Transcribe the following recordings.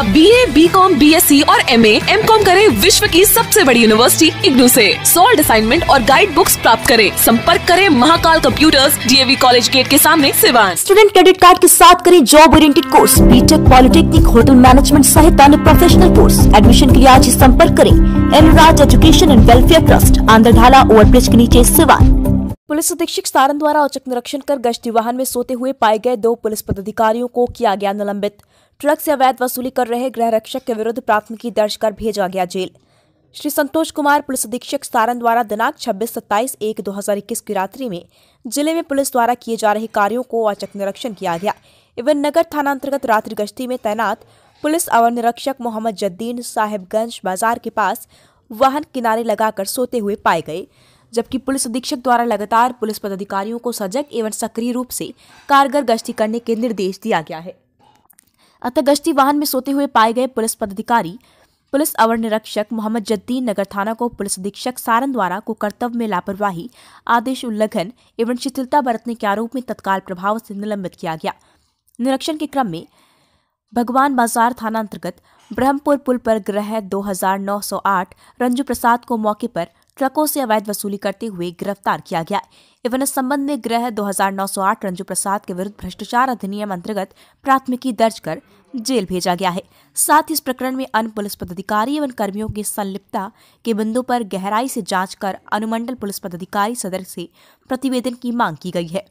अब B A B com B S C और M M com करे विश्व की सबसे बड़ी यूनिवर्सिटी इग्नू से सोल्ड असाइनमेंट और गाइड बुक्स प्राप्त करें संपर्क करें Mahakal computers DAV college gate के सामने सिवान स्टूडेंट क्रेडिट कार्ड के साथ करें job oriented course B Tech polytechnic hotel management सहित अन्य प्रोफेशनल कोर्स एडमिशन के लिए आज ही संपर्क करें L Raj education and welfare trust आंध्रधाला ब्रिज के नीचे सिवान पुलिस अधीक्षक सारण द्वारा औचक निरीक्षण कर गश्ती वाहन में सोते हुए पाए गए दो पुलिस पदाधिकारियों को किया गया निलंबित ट्रक से अवैध वसूली कर रहे गृह रक्षक के विरुद्ध प्राथमिकी दर्ज कर भेजा गया जेल श्री संतोष कुमार पुलिस अधीक्षक सारण द्वारा दिनांक 26 सत्ताईस एक 2021 की रात्रि में जिले में पुलिस द्वारा किए जा रहे कार्यों को औचक निरीक्षण किया गया एवं नगर थाना अंतर्गत रात्रि गश्ती में तैनात पुलिस अवर निरीक्षक मोहम्मद जद्दीन साहेबगंज बाजार के पास वाहन किनारे लगाकर सोते हुए पाए गए जबकि पुलिस अधीक्षक द्वारा लगातार पुलिस पदाधिकारियों को सजग एवं सक्रिय रूप से कारगर गश्ती करने के निर्देश दिया गया है अतः गश्ती वाहन में सोते हुए पाए गए पुलिस पदाधिकारी पुलिस अवर निरीक्षक मोहम्मद जद्दीन नगर थाना को पुलिस अधीक्षक सारण द्वारा को कर्तव्य में लापरवाही आदेश उल्लंघन एवं शिथिलता बरतने के आरोप में तत्काल प्रभाव से निलंबित किया गया निरीक्षण के क्रम में भगवान बाजार थाना अंतर्गत ब्रह्मपुर पुल पर ग्रह 2908 रंजू प्रसाद को मौके पर ट्रकों से अवैध वसूली करते हुए गिरफ्तार किया गया एवं इस संबंध में गृह 2908 रंजू प्रसाद के विरुद्ध भ्रष्टाचार अधिनियम अंतर्गत प्राथमिकी दर्ज कर जेल भेजा गया है साथ ही इस प्रकरण में अन्य पुलिस पदाधिकारी एवं कर्मियों की संलिप्तता के बिंदु पर गहराई से जांच कर अनुमंडल पुलिस पदाधिकारी सदर से प्रतिवेदन की मांग की गई है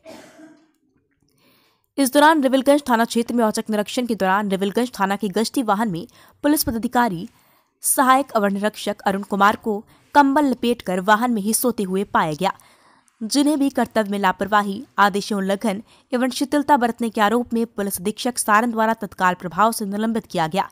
इस दौरान रिविलगंज थाना क्षेत्र में औचक निरीक्षण के दौरान रिविलगंज थाना के गश्ती वाहन में पुलिस पदाधिकारी सहायक अवर निरीक्षक अरुण कुमार को कंबल लपेटकर वाहन में ही सोते हुए पाया गया जिन्हें भी कर्तव्य में लापरवाही आदेश उल्लंघन एवं शिथिलता बरतने के आरोप में पुलिस अधीक्षक सारण द्वारा तत्काल प्रभाव से निलंबित किया गया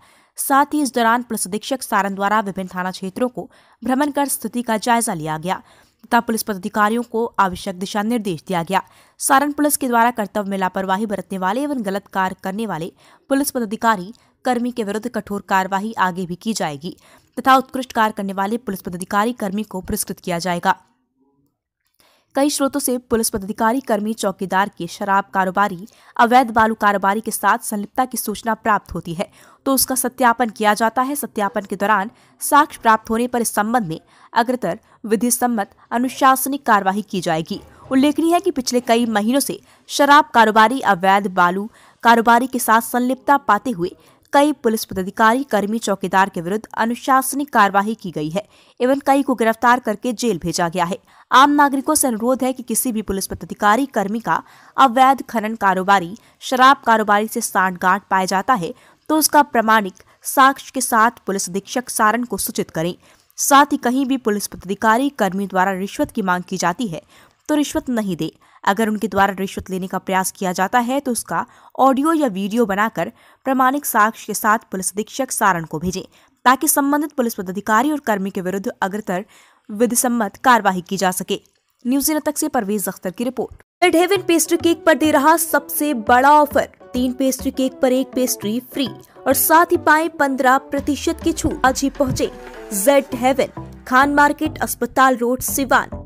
साथ ही इस दौरान पुलिस अधीक्षक सारण द्वारा विभिन्न थाना क्षेत्रों को भ्रमण कर स्थिति का जायजा लिया गया तथा पुलिस पदाधिकारियों को आवश्यक दिशा निर्देश दिया गया सारण पुलिस के द्वारा कर्तव्य में लापरवाही बरतने वाले एवं गलत कार्य करने वाले पुलिस पदाधिकारी कर्मी के विरुद्ध कठोर कार्यवाही आगे भी की जाएगी तथा उत्कृष्ट कार्य करने वाले पुलिस पदाधिकारी कर्मी को पुरस्कृत किया जाएगा कई स्रोतों से पुलिस पदाधिकारी कर्मी चौकीदार के शराब कारोबारी अवैध बालू कारोबारी के साथ संलिप्तता की सूचना प्राप्त होती है तो उसका सत्यापन किया जाता है सत्यापन के दौरान साक्ष्य प्राप्त होने पर इस संबंध में अग्रतर विधि सम्मत अनुशासनिक कार्यवाही की जाएगी उल्लेखनीय है कि पिछले कई महीनों से शराब कारोबारी अवैध बालू कारोबारी के साथ संलिप्तता पाते हुए कई पुलिस पदाधिकारी कर्मी चौकीदार के विरुद्ध अनुशासनिक कार्यवाही की गई है एवं कई को गिरफ्तार करके जेल भेजा गया है आम नागरिकों से अनुरोध है कि किसी भी पुलिस पदाधिकारी कर्मी का अवैध खनन कारोबारी शराब कारोबारी से गांठ पाया जाता है तो उसका प्रमाणिक साक्ष्य के साथ पुलिस अधीक्षक सारण को सूचित करें साथ ही कहीं भी पुलिस पदाधिकारी कर्मी द्वारा रिश्वत की मांग की जाती है तो रिश्वत नहीं दे अगर उनके द्वारा रिश्वत लेने का प्रयास किया जाता है तो उसका ऑडियो या वीडियो बनाकर प्रमाणिक साक्ष्य के साथ पुलिस अधीक्षक सारण को भेजें ताकि संबंधित पुलिस पदाधिकारी और कर्मी के विरुद्ध अग्रतर विधिसम्मत कार्यवाही की जा सके न्यूजीलैंड तक से परवेज अख्तर की report red heaven pastry cake पर दे रहा सबसे बड़ा ऑफर तीन पेस्ट्री केक पर एक पेस्ट्री फ्री और साथ ही पाए पंद्रह प्रतिशत की छूट आज ही पहुँचे जेड हेवन खान मार्केट अस्पताल रोड सिवान